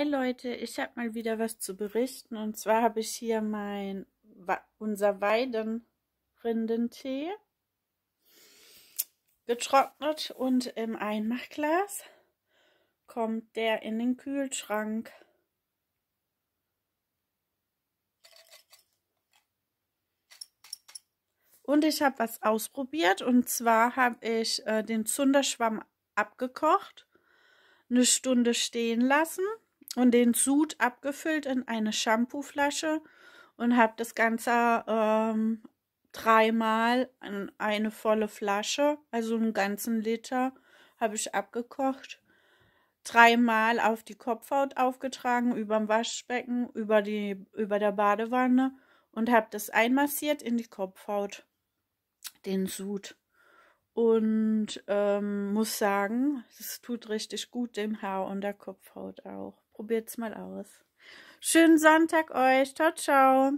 Hi Leute, ich habe mal wieder was zu berichten und zwar habe ich hier mein unser Weidenrindentee getrocknet und im Einmachglas kommt der in den Kühlschrank. Und ich habe was ausprobiert und zwar habe ich äh, den Zunderschwamm abgekocht, eine Stunde stehen lassen und den Sud abgefüllt in eine Shampooflasche und habe das Ganze ähm, dreimal in eine volle Flasche, also einen ganzen Liter, habe ich abgekocht. Dreimal auf die Kopfhaut aufgetragen, über dem Waschbecken, über, die, über der Badewanne und habe das einmassiert in die Kopfhaut, den Sud. Und ähm, muss sagen, es tut richtig gut dem Haar und der Kopfhaut auch. Probiert's mal aus. Schönen Sonntag euch. Ciao, ciao.